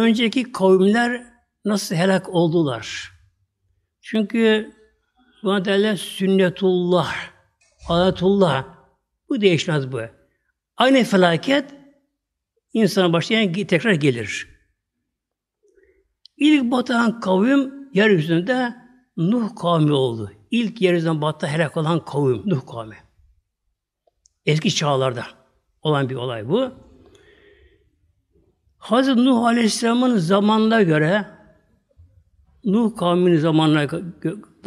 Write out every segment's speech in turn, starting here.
önceki kavimler nasıl helak oldular? Çünkü buna derler sünnetullah, adetullah. Bu değişmez bu. Aynı felaket insana başlayan tekrar gelir. İlk batan kavim yeryüzünde Nuh kavmi oldu. İlk yeryüzünden batta helak olan kavim, Nuh kavmi. Eski çağlarda olan bir olay bu. Hazreti Nuh Aleyhisselam'ın zamanına göre Nuh kavminin zamanına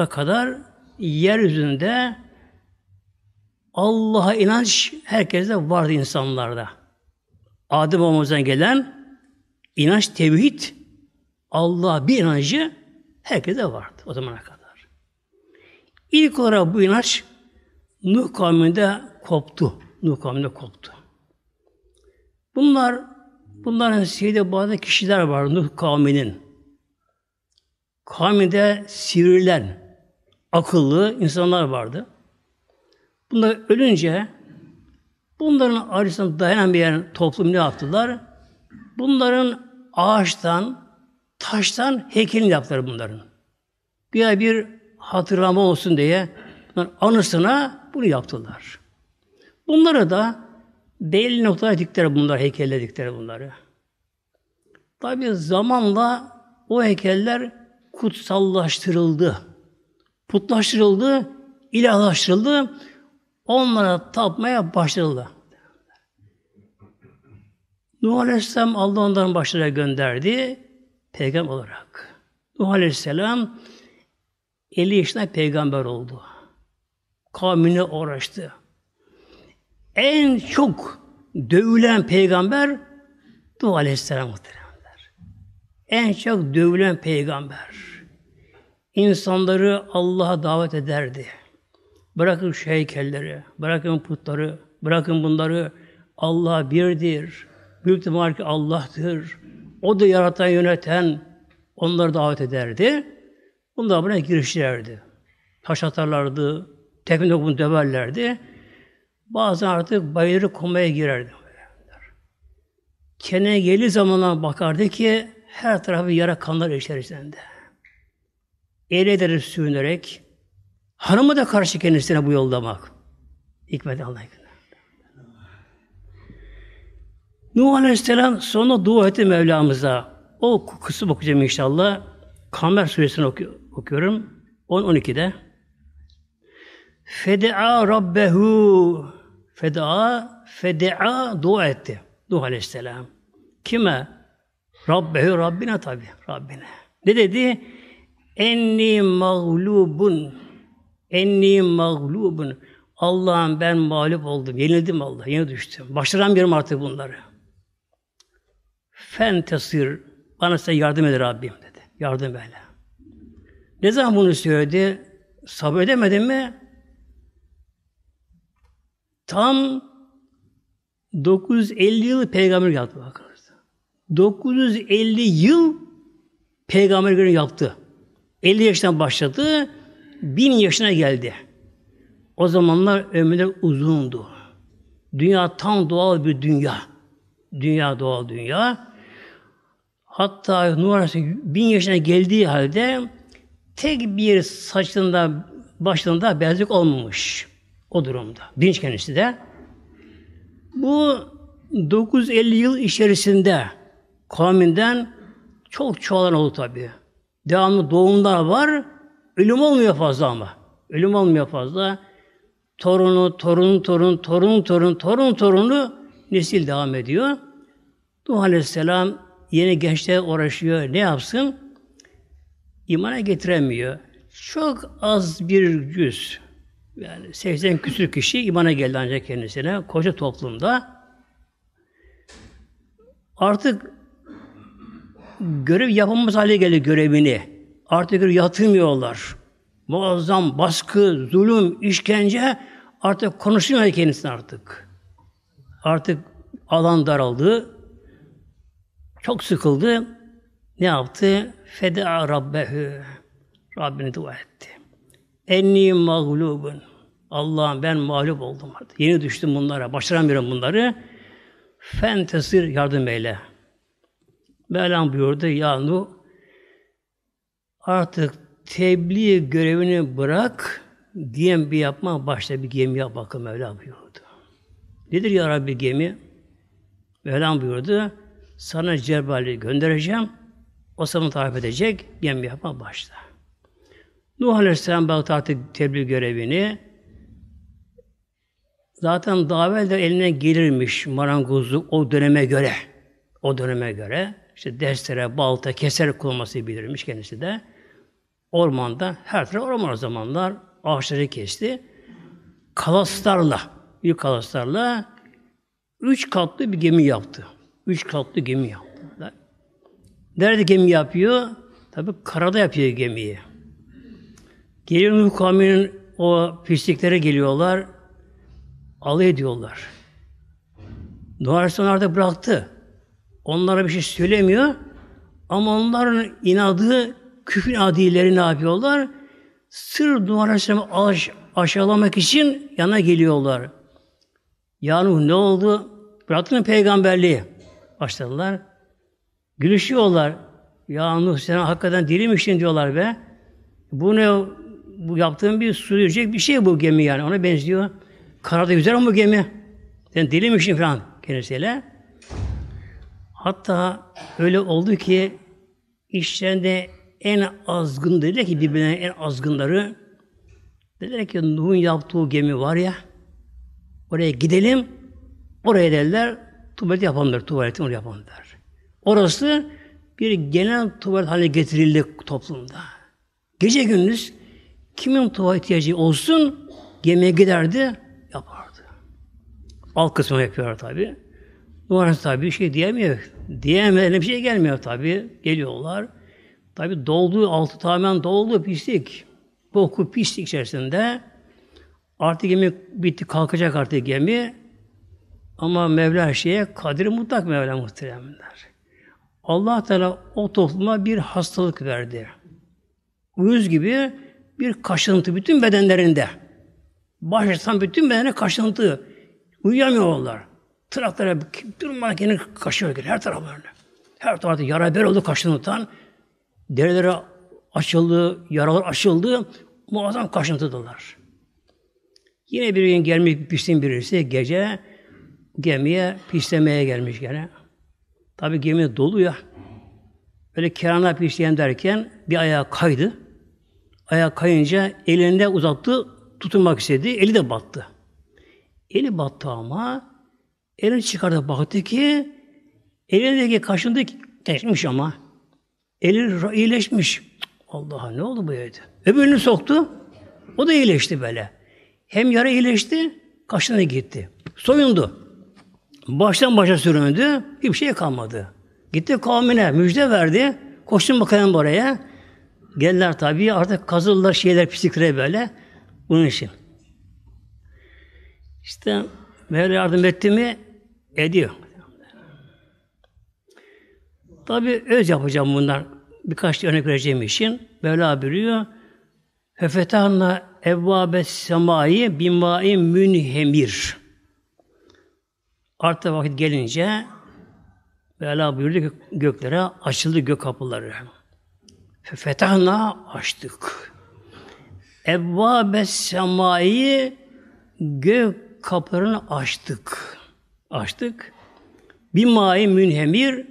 kadar yeryüzünde Allah'a inanç herkeste vardı insanlarda. Adem babamızdan gelen inanç tevhid, Allah'a bir inancı herkese vardı o zamana kadar. İlk olarak bu inanç Nuh kavminde koptu. Nuh kavminde koptu. Bunlar Bunların seyirde bazı kişiler var Nuh kavminin. Kavminde sivriler, akıllı insanlar vardı. Bunlar ölünce bunların acısına dayanamayan toplum ne yaptılar? Bunların ağaçtan, taştan heykel yaptılar bunların. Güya bir hatırlama olsun diye bunlar anısına bunu yaptılar. Bunları da belli noktaya diktiler bunlar, heykelle diktiler bunları. Tabi zamanla o heykeller kutsallaştırıldı. Putlaştırıldı, ilahlaştırıldı. Onlara tapmaya başladılar. Nuh Aleyhisselam Allah onların başlarına gönderdi peygamber olarak. Nuh Aleyhisselam 50 yaşında peygamber oldu. Kavmine uğraştı. En çok dövülen peygamber Nuh Aleyhisselam en çok dövülen peygamber. İnsanları Allah'a davet ederdi. Bırakın şu heykelleri, bırakın putları, bırakın bunları. Allah birdir. Büyük ki Allah'tır. O da yaratan, yöneten onları davet ederdi. Bunlar buna girişlerdi. Taş atarlardı, tekme dokunu döverlerdi. Bazen artık bayırı komaya girerdi. Kene geli zamanlar bakardı ki her tarafı yara kanlar içerisinde. el Eğlenerek, sürünerek, hanımı da karşı kendisine bu yolda bak. Hikmet Allah'a Nuh Aleyhisselam sonra dua etti Mevlamıza. O kısım okuyacağım inşallah. Kamer suresini okuyorum. 10-12'de. Fede'a Rabbehu Fede'a Fede'a dua etti. Nuh Aleyhisselam. Kime? Rabbe, Rabbine tabi, Rabbine. Ne dedi? Enni mağlubun. Enni mağlubun. Allah'ım ben mağlup oldum. Yenildim Allah. Yeni düştüm. Başaramıyorum artık bunları. Fentesir. Bana size yardım eder Rabbim dedi. Yardım eyle. Ne zaman bunu söyledi? sabır Sabredemedi mi? Tam 950 yıl peygamber geldi bakın. 950 yıl peygamber görevi yaptı. 50 yaştan başladı, 1000 yaşına geldi. O zamanlar ömürler uzundu. Dünya tam doğal bir dünya. Dünya doğal dünya. Hatta Nuh bin yaşına geldiği halde tek bir saçında başında beyazlık olmamış o durumda. Dinç kendisi de. Bu 950 yıl içerisinde kavminden çok çoğalan oldu tabi. Devamlı doğumlar var. Ölüm olmuyor fazla ama. Ölüm olmuyor fazla. Torunu, torun, torun, torun, torun, torun, torunu nesil devam ediyor. Nuh Aleyhisselam yeni gençle uğraşıyor. Ne yapsın? İmana getiremiyor. Çok az bir cüz. Yani 80 küsür kişi imana geldi ancak kendisine. Koca toplumda. Artık görev yapamaz hale geldi görevini. Artık yatırmıyorlar. Muazzam baskı, zulüm, işkence artık konuşmuyor kendisini artık. Artık alan daraldı. Çok sıkıldı. Ne yaptı? Feda Rabbehü. Rabbini dua etti. Enni mağlubun. Allah'ım ben mağlup oldum artık. Yeni düştüm bunlara. Başaramıyorum bunları. Fentesir yardım eyle. Mevlam buyurdu ya Nuh artık tebliğ görevini bırak diyen bir yapma başla bir gemi yap bakın Mevla buyurdu. Nedir ya Rabbi gemi? Mevlam buyurdu sana Cebrail'i göndereceğim o sana tarif edecek gemi yapma başla. Nuh Aleyhisselam bıraktı artık tebliğ görevini zaten daha de eline gelirmiş marangozluk o döneme göre. O döneme göre işte destere, balta, keser kullanması bilirmiş kendisi de. Ormanda, her taraf orman o zamanlar ağaçları kesti. Kalaslarla, bir kalaslarla üç katlı bir gemi yaptı. Üç katlı gemi yaptı. Nerede gemi yapıyor? Tabi karada yapıyor gemiyi. Geliyor Nuh o pisliklere geliyorlar. Alay ediyorlar. Nuh Aleyhisselam bıraktı. Onlara bir şey söylemiyor. Ama onların inadı küfür adileri ne yapıyorlar? Sır duvar açımı aş, aşağılamak için yana geliyorlar. Yani ne oldu? Bıraktın peygamberliği. Başladılar. Gülüşüyorlar. Ya Nuh sen hakikaten diri diyorlar be. Bu ne? Bu yaptığın bir sürüyecek bir şey bu gemi yani. Ona benziyor. Karada yüzer ama bu gemi. Sen deli misin falan kendisiyle. Hatta öyle oldu ki işlerinde en azgın dedi ki birbirine en azgınları dediler ki Nuh'un yaptığı gemi var ya oraya gidelim oraya derler tuvalet yapalım tuvaletini oraya yapalım der. Orası bir genel tuvalet haline getirildi toplumda. Gece gündüz kimin tuvalet ihtiyacı olsun gemiye giderdi yapardı. Alt kısmı yapıyorlar tabi. Duvarsa tabii bir şey diyemiyor. Diyemeden bir şey gelmiyor tabii. Geliyorlar. Tabii doldu, altı tamamen doldu, pislik. Boku pislik içerisinde. Artık gemi bitti, kalkacak artık gemi. Ama Mevla her şeye kadir mutlak Mevla muhteremler. Allah Teala o topluma bir hastalık verdi. Uyuz gibi bir kaşıntı bütün bedenlerinde. Başlasan bütün bedene kaşıntı. Uyuyamıyorlar. Tırnaklara durmadan kendini kaşıyor gibi. Her taraf böyle. Her tarafta yara bel oldu kaşıntıdan. Dereleri açıldı, yaralar açıldı. Muazzam kaşıntıdılar. Yine bir gün gelmiş pistin birisi gece gemiye pislemeye gelmiş gene. Tabi gemi dolu ya. Böyle kerana pisleyen derken bir ayağa kaydı. Ayağa kayınca elinde uzattı, tutunmak istedi. Eli de battı. Eli battı ama Elini çıkardı baktı ki elindeki kaşındaki değişmiş ama. Eli iyileşmiş. Allah'a ne oldu bu evde? Öbürünü soktu. O da iyileşti böyle. Hem yara iyileşti, kaşına gitti. Soyundu. Baştan başa süründü. Bir şey kalmadı. Gitti kavmine müjde verdi. Koştum bakayım oraya. Geldiler tabii artık kazıldılar şeyler pislikleri böyle. Bunun için. İşte Mevla yardım etti mi ediyor. Tabi öz yapacağım bunlar Birkaç örnek vereceğim için. Mevla buyuruyor. Hefetanla evvabe semai bimai münhemir. Artı vakit gelince Mevla buyurdu ki göklere açıldı gök kapıları. Fetahna açtık. Evvabe semai gök kapılarını açtık açtık. Bir mai münhemir,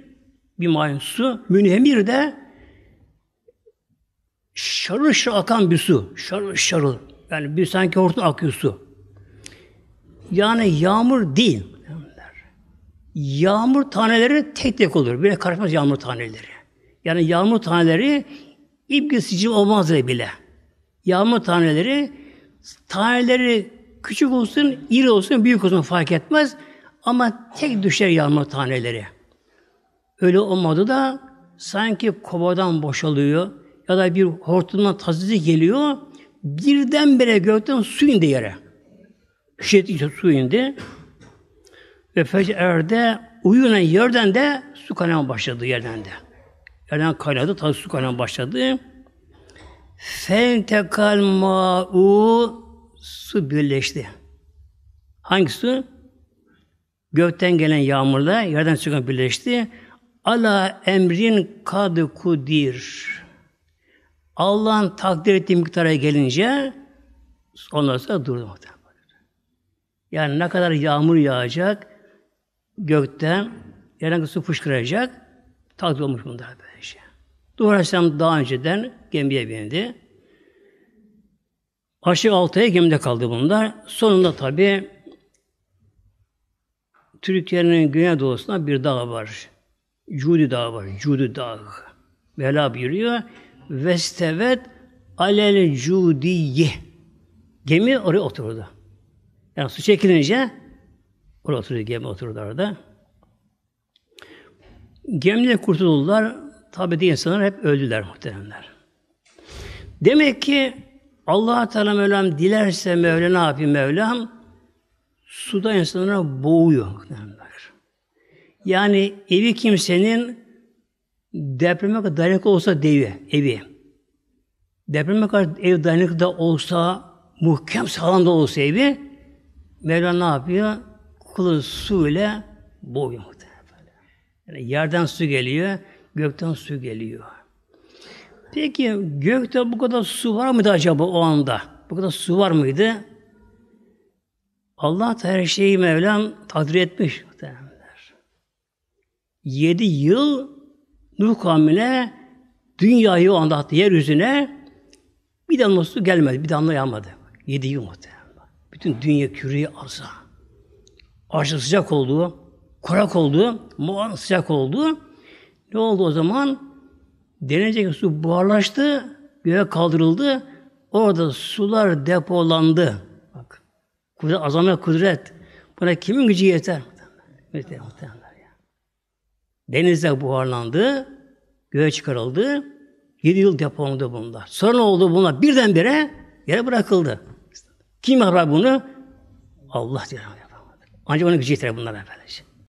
bir mai su. Münhemir de şarıl şarıl akan bir su. Şarıl şarıl. Yani bir sanki hortum akıyor su. Yani yağmur değil. Yağmur taneleri tek tek olur. bile karışmaz yağmur taneleri. Yani yağmur taneleri iblis sicil olmaz bile. Yağmur taneleri taneleri küçük olsun, iri olsun, büyük olsun fark etmez. Ama tek düşer yağmur taneleri. Öyle olmadı da sanki kovadan boşalıyor ya da bir hortumdan tazizi geliyor. Birdenbire gökten su indi yere. Şiddetli su indi. Ve fecerde uyuyan yerden de su kaynağı başladı yerden de. Yerden kaynadı, tazi su kaynağı başladı. Fentekal ma'u su birleşti. Hangi su? Gökten gelen yağmurla yerden çıkan birleşti. Ala emrin kadı kudir. Allah'ın takdir ettiği miktara gelince ondan sonra durdu Yani ne kadar yağmur yağacak, gökten yerden su fışkıracak, takdir olmuş bunlar böyle şey. Nuh Aleyhisselam daha önceden gemiye bindi. Aşık altı ay gemide kaldı bunlar. Sonunda tabii. Türkiye'nin güneydoğusunda bir dağ var. Cudi Dağı var. Cudi Dağı. Mevla buyuruyor. Vestevet alel cudiye. Gemi oraya oturdu. Yani su çekilince oraya oturdu gemi oturdu orada. Gemide kurtuldular. Tabi de insanlar hep öldüler muhteremler. Demek ki Allah Teala Mevlam dilerse Mevla ne yapayım Mevlam? suda insanlara boğuyor. Yani evi kimsenin depreme kadar dayanıklı olsa devi, evi. Depreme kadar ev dayanıklı da olsa, muhkem sağlam da olsa evi, Mevlana ne yapıyor? Kulu su ile boğuyor. Yani yerden su geliyor, gökten su geliyor. Peki gökte bu kadar su var mıydı acaba o anda? Bu kadar su var mıydı? Allah her şeyi Mevlam takdir etmiş. Yedi yıl Nuh kavmine dünyayı anlattı yeryüzüne bir damla su gelmedi, bir damla yağmadı. Yedi yıl muhtemelen. Bütün dünya küreyi arsa. Arsa sıcak oldu, kurak oldu, muan sıcak oldu. Ne oldu o zaman? Denizdeki su buharlaştı, göğe kaldırıldı. Orada sular depolandı. Kudret, azamet, kudret. Buna kimin gücü yeter? Yeter muhtemelen. Denizde buharlandı, göğe çıkarıldı. Yedi yıl depolandı bunlar. Sonra ne oldu bunlar? Birdenbire yere bırakıldı. Kim yapar bunu? Allah diyor. Ancak onun gücü yeter bunlar efendim.